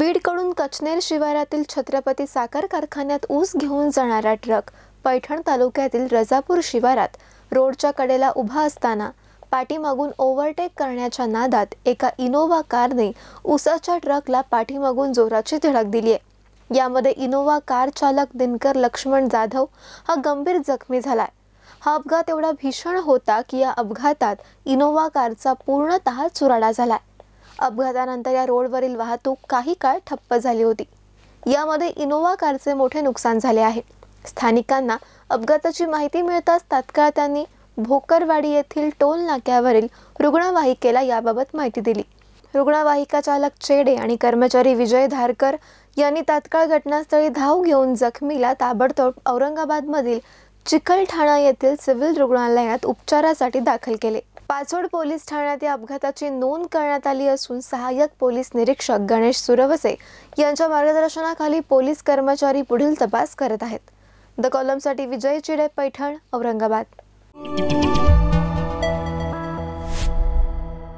बीडकडून कचनेर शिवारातील छत्रपती साखर कारखान्यात ऊस घेऊन जाणारा ट्रक पैठण तालुक्यातील रजापूर शिवारात रोडच्या कडेला उभा असताना पाठीमागून ओव्हरटेक करण्याच्या नादात एका इनोव्हा कारने ऊसाच्या ट्रकला पाठीमागून जोराची धडक दिली आहे यामध्ये इनोव्हा कार चालक दिनकर लक्ष्मण जाधव हा गंभीर जखमी झालाय हा अपघात एवढा भीषण होता की या अपघातात इनोव्हा कारचा पूर्णतः चुराडा झालाय अपघातानंतर या रोडवरील वाहतूक काही काळ ठप्प झाली होती यामध्ये इनोव्हा कारचे मोठे नुकसान झाले आहे स्थानिकांना अपघाताची माहिती मिळताच तात्काळ त्यांनी भोकरवाडी येथील टोल नाक्यावरील रुग्णवाहिकेला याबाबत माहिती दिली रुग्णवाहिका चालक चेडे आणि कर्मचारी विजय धारकर यांनी तात्काळ घटनास्थळी धाव घेऊन जखमीला ताबडतोब औरंगाबादमधील चिखलठाणा येथील सिव्हिल रुग्णालयात उपचारासाठी दाखल केले पाचोड पोलीस ठाण्यात या अपघाताची नोंद करण्यात आली असून सहाय्यक पोलीस निरीक्षक गणेश सुरवसे यांच्या मार्गदर्शनाखाली पोलीस कर्मचारी पुढील तपास करत आहेत द कॉलमसाठी विजय चिडे पैठण औरंगाबाद